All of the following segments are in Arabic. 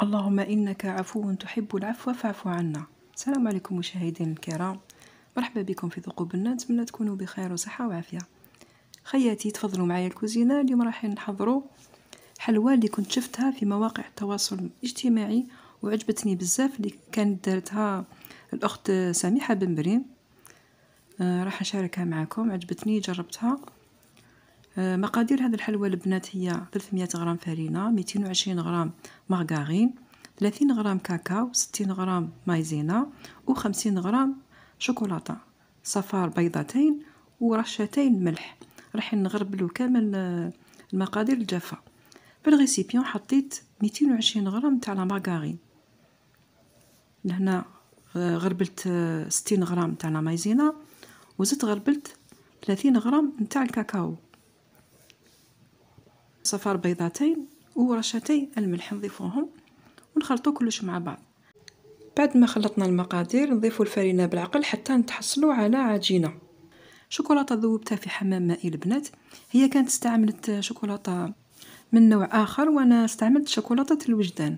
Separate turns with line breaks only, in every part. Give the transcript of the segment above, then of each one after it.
اللهم إنك عفو تحب العفو فاعف عنا السلام عليكم مشاهدين الكرام مرحبا بكم في ذوق بنا نتمنى تكونوا بخير وصحة وعافية خياتي تفضلوا معايا الكوزينة اليوم راح نحضروا حلوى اللي كنت شفتها في مواقع التواصل الاجتماعي وعجبتني بزاف اللي كانت دارتها الأخت سميحة بن بريم آه راح أشاركها معكم عجبتني جربتها آه، مقادير هذا الحلوى البنات هي 300 غرام فرينه 220 غرام مارغارين 30 غرام كاكاو 60 غرام مايزينا و50 غرام شوكولاته صفار بيضتين ورشتين ملح راح نغربلو كامل آه، المقادير الجافه في الغيسيبيون حطيت 220 غرام تاع لا لهنا آه، غربلت 60 غرام تاع مايزينا وزدت غربلت 30 غرام نتاع الكاكاو صفار بيضتين ورشتي الملح نضيفوهم ونخلطو كلش مع بعض بعد ما خلطنا المقادير نضيفو الفرينه بالعقل حتى نتحصلوا على عجينه شوكولاته ذوبتها في حمام مائي البنات هي كانت استعملت شوكولاته من نوع اخر وانا استعملت شوكولاته الوجدان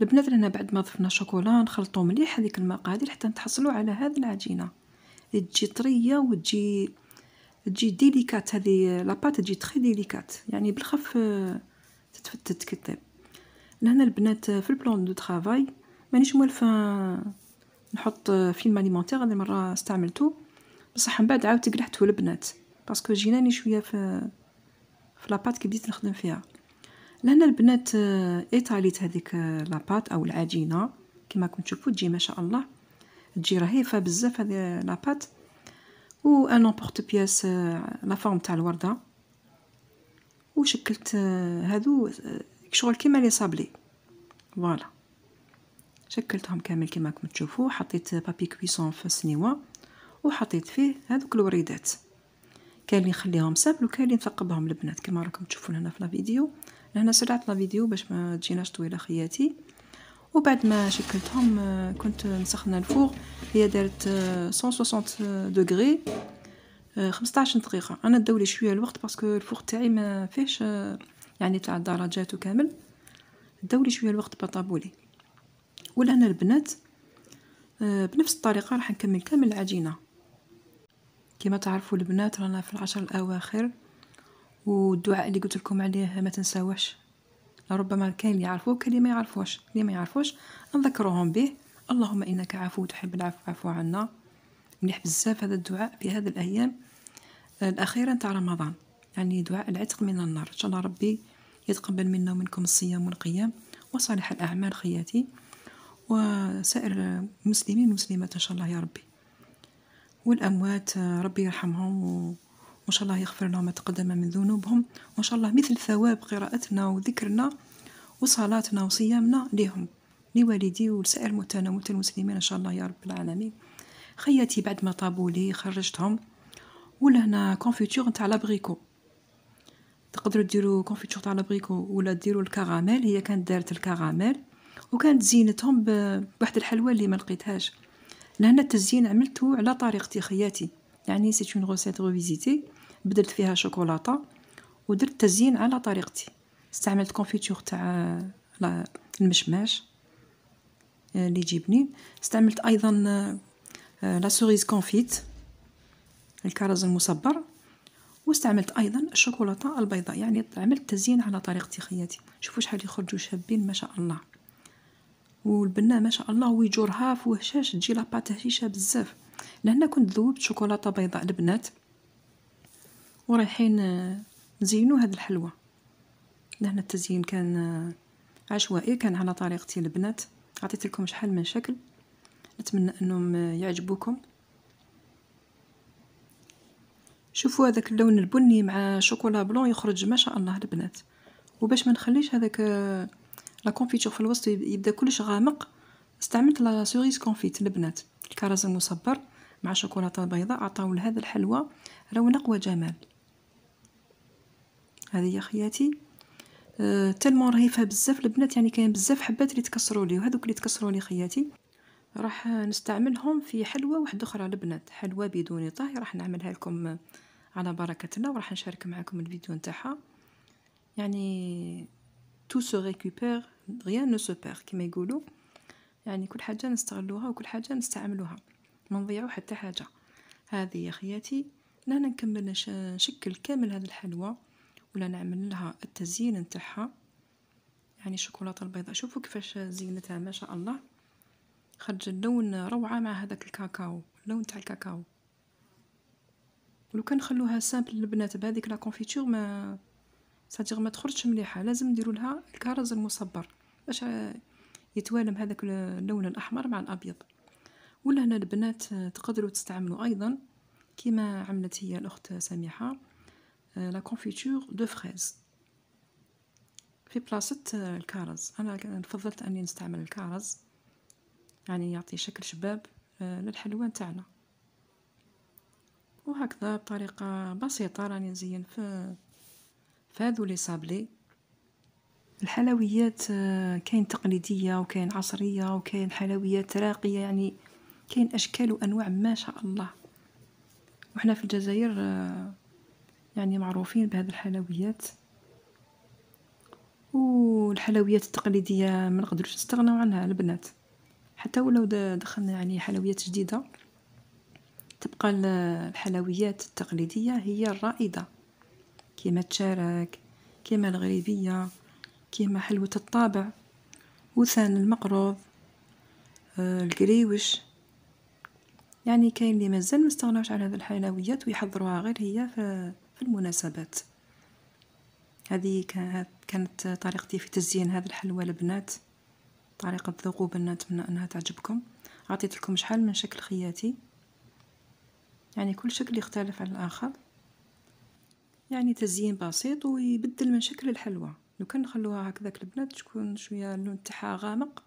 البنات لنا بعد ما ضفنا شوكولا نخلطو مليح هذيك المقادير حتى نتحصلوا على هذه العجينه اللي تجي طريه وتجي تجي ديليكات هذه لاباط تجي تري ديليكات يعني بالخف آه، تتفتت كي لهنا البنات آه، في البلان دو ترافاي مانيش موالفه آه، نحط فيلم اليمونتير هذه المره استعملته بصح من بعد عاودت قرحته البنات باسكو جيناني شويه في في لاباط كي بديت نخدم فيها لهنا البنات ايطاليت هذيك لاباط او العجينه كما كنت تشوفوا تجي ما شاء الله تجي رهيفه بزاف هذه لاباط وان بياس آه، لا فورم تاع الورده وشكلت آه، هادو آه، شغل كيما لي صابلي فوالا شكلتهم كامل كيما راكم تشوفوا حطيت بابي كويسون في السنيوه وحطيت فيه هذوك الوريدات كاين اللي نخليهم سابل وكاين اللي نثقبهم البنات كيما راكم تشوفون هنا في لا فيديو هنا سرعت لا فيديو باش ما تجيناش طويله خياتي وبعد ما شكلتهم آه، كنت مسخنه الفوق هي دارت 160 وستين 15 خمسطاعش دقيقه انا داولي شويه الوقت باسكو الفوق تاعي ما فيهش آه، يعني تاع الدرجات وكامل داولي شويه الوقت بطابولي ولهنا البنات آه، بنفس الطريقه راح نكمل كامل العجينه كما تعرفوا البنات رانا في العشر الاواخر والدعاء اللي قلت لكم عليه ما تنساوهش لربما كان يعرفوه كان ما يعرفوش اللي ما يعرفوش نذكرهم به اللهم انك عفو تحب العفو عفو عنا مليح بزاف هذا الدعاء في هذه الايام الاخيره نتاع رمضان يعني دعاء العتق من النار ان شاء الله ربي يتقبل منا ومنكم الصيام والقيام وصالح الاعمال خياتي وسائر المسلمين والمسلمات ان شاء الله يا ربي والاموات ربي يرحمهم و... وإن شاء الله يغفر لهم ما تقدم من ذنوبهم وإن شاء الله مثل ثواب قراءتنا وذكرنا وصلاتنا وصيامنا لهم لوالدي ولسائر موتانا المسلمين إن شاء الله يا رب العالمين خياتي بعد ما طابوا لي خرجتهم ولهنا كونفيتور نتاع لابريكو تقدروا ديروا كونفيتور تاع لابريكو ولا ديروا الكراميل هي كانت دارت الكراميل وكانت زينتهم بواحد الحلوى اللي ما لقيتهاش لهنا التزيين عملته على طريقتي خياتي يعني سي اون غوسيت ريفيزيتي بدلت فيها شوكولاته ودرت تزيين على طريقتي استعملت كونفيتور تاع المشماش آه، اللي يجي استعملت ايضا آه، لا سوريز كونفيت الكرز المصبر واستعملت ايضا الشوكولاته البيضاء يعني عملت تزيين على طريقتي خياتي شوفوا شحال يخرجوا شابين ما شاء الله والبنه ما شاء الله ويجورها في وهشاش تجي لاباط هشيشه بزاف لهنا كنت ذوبت شوكولاته بيضاء البنات ورايحين آه، نزينو هاد الحلوى لهنا التزيين كان آه، عشوائي كان على طريقتي البنات عطيت لكم شحال من شكل نتمنى انهم آه، يعجبوكم شوفوا هذاك اللون البني مع شوكولا بلون يخرج ما شاء الله البنات وباش ما نخليش هذاك لا كونفيتور في الوسط يبدا كلش غامق استعملت لا سوريس كونفيت البنات الكرز المصبر مع شوكولاته بيضاء عطاو لهذا الحلوى رونق وجمال هذه يا خياتي أه تلمو رهيفه بزاف البنات يعني كاين بزاف حبات اللي تكسروا لي وهذوك اللي تكسروا لي خياتي راح نستعملهم في حلوى واحده اخرى البنات حلوى بدون طهي راح نعملها لكم على بركه الله وراح نشارك معكم الفيديو نتاعها يعني تو سو ريكوبير غيان نو سو بير كما يقولوا يعني كل حاجه نستغلوها وكل حاجه نستعملوها ما نضيعوا حتى حاجه هذه يا خياتي لهنا نكمل نشكل كامل هذا الحلوى ولا نعمل لها التزيين نتاعها يعني الشوكولاته البيضاء شوفوا كيفاش زينتها ما شاء الله خرج اللون روعه مع هذاك الكاكاو اللون تاع الكاكاو ولو كان خلوها سامبل البنات بهذيك لا كونفيتور ما ساتيغ ما تخرجش مليحه لازم نديروا لها الكرز المصبر باش يتوالم هذاك اللون الاحمر مع الابيض ولا هنا البنات تقدروا تستعملوا ايضا كما عملت هي الاخت سميحه Euh, la confiture دو fraises في بلاصة آه، الكارز أنا فضلت أني نستعمل الكارز يعني يعطي شكل شباب آه، للحلوى نتاعنا وهكذا بطريقة بسيطة راني نزين في فهادو لي صابلي الحلويات آه، كاين تقليدية وكاين عصرية وكاين حلويات راقية يعني كاين أشكال وأنواع ما شاء الله وحنا في الجزائر يعني معروفين بهذه الحلويات والحلويات التقليديه ما نقدروش نستغناو عنها البنات حتى ولو دخلنا يعني حلويات جديده تبقى الحلويات التقليديه هي الرائده كيما تشارك كيما الغريبيه كيما حلوه الطابع وثان المقروض الكريوش آه، القريوش يعني كاين اللي مازال مستغناوش على هذه الحلويات ويحضروها غير هي في المناسبات هذه كانت طريقتي في تزيين هذا الحلوى البنات طريقة ذوقوا بنات من أنها تعجبكم عطيت لكم شحال من شكل خياتي يعني كل شكل يختلف عن الآخر يعني تزيين بسيط ويبدل من شكل الحلوى لو كان نخلوها هكذاك البنات تكون شويه اللون تاعها غامق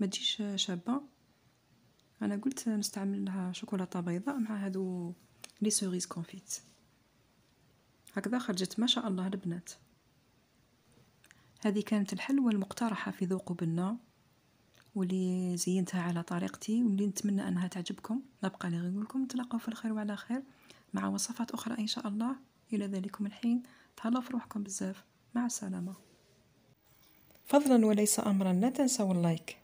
ما تجيش شابه انا قلت نستعملها شوكولاته بيضاء مع هادو لي سوريز كونفيت هكذا خرجت ما شاء الله البنات هذه كانت الحلوة المقترحة في ذوق بنا واللي زينتها على طريقتي واللي نتمنى أنها تعجبكم نبقى لي لكم تلقوا في الخير وعلى خير مع وصفات أخرى إن شاء الله إلى ذلكم الحين تهلاو في روحكم بزاف مع السلامة فضلا وليس أمرا لا تنسوا اللايك